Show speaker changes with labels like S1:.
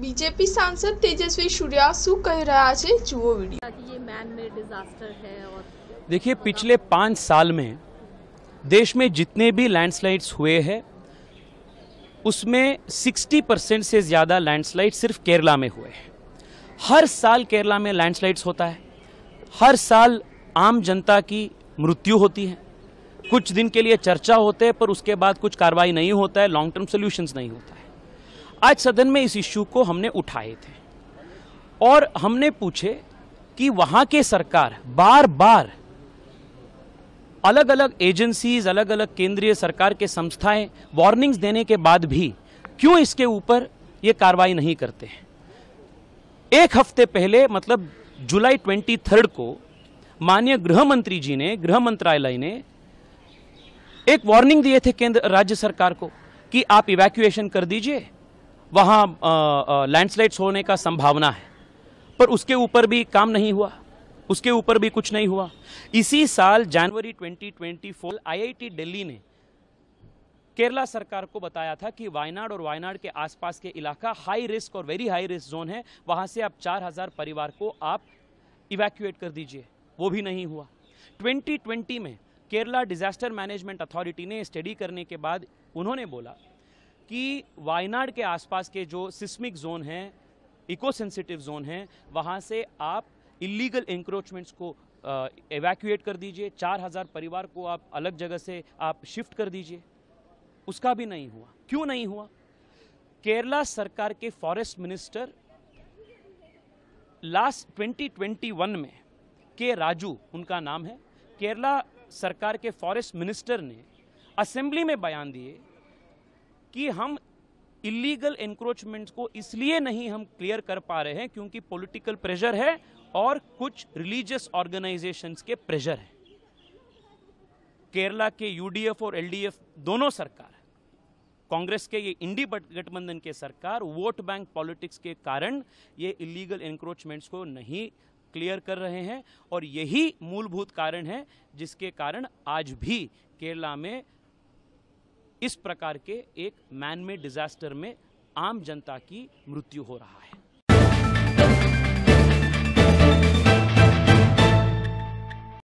S1: BJP सांसद तेजस्वी सूर्या शु कह रहा है जुओ वीडियो ये मैन मेड डिजास्टर है और देखिए पिछले पाँच साल में देश में जितने भी लैंडस्लाइड्स हुए हैं उसमें 60 परसेंट से ज़्यादा लैंडस्लाइड सिर्फ केरला में हुए हैं हर साल केरला में लैंडस्लाइड्स होता है हर साल आम जनता की मृत्यु होती है कुछ दिन के लिए चर्चा होते हैं पर उसके बाद कुछ कार्रवाई नहीं होता है लॉन्ग टर्म सोल्यूशंस नहीं होता है आज सदन में इस इश्यू को हमने उठाए थे और हमने पूछे कि वहां के सरकार बार बार अलग अलग एजेंसीज अलग अलग केंद्रीय सरकार के संस्थाएं वार्निंग्स देने के बाद भी क्यों इसके ऊपर ये कार्रवाई नहीं करते हैं एक हफ्ते पहले मतलब जुलाई ट्वेंटी थर्ड को माननीय गृह मंत्री जी ने गृह मंत्रालय ने एक वार्निंग दिए थे केंद्र राज्य सरकार को कि आप इवैक्यूएशन कर दीजिए वहाँ लैंडस्लाइड्स होने का संभावना है पर उसके ऊपर भी काम नहीं हुआ उसके ऊपर भी कुछ नहीं हुआ इसी साल जनवरी 2024 आईआईटी दिल्ली ने केरला सरकार को बताया था कि वायनाड और वायनाड के आसपास के इलाका हाई रिस्क और वेरी हाई रिस्क जोन है वहां से आप हजार परिवार को आप इवैक्यूएट कर दीजिए वो भी नहीं हुआ 2020 में केरला डिजास्टर मैनेजमेंट अथॉरिटी ने स्टडी करने के बाद उन्होंने बोला कि वायनाड के आसपास के जो सिस्मिक जोन हैं इको सेंसिटिव जोन हैं वहाँ से आप इलीगल इंक्रोचमेंट्स को एवैक्यूएट कर दीजिए चार हजार परिवार को आप अलग जगह से आप शिफ्ट कर दीजिए उसका भी नहीं हुआ क्यों नहीं हुआ केरला सरकार के फॉरेस्ट मिनिस्टर लास्ट 2021 में के राजू उनका नाम है केरला सरकार के फॉरेस्ट मिनिस्टर ने असेंबली में बयान दिए कि हम इलीगल एनक्रोचमेंट को इसलिए नहीं हम क्लियर कर पा रहे हैं क्योंकि पॉलिटिकल प्रेशर है और कुछ रिलीजियस ऑर्गेनाइजेशंस के प्रेशर है केरला के यूडीएफ और एलडीएफ दोनों सरकार कांग्रेस के ये इंडी गठबंधन के सरकार वोट बैंक पॉलिटिक्स के कारण ये इलीगल इंक्रोचमेंट्स को नहीं क्लियर कर रहे हैं और यही मूलभूत कारण है जिसके कारण आज भी केरला में इस प्रकार के एक मैन में डिजास्टर में आम जनता की मृत्यु हो रहा है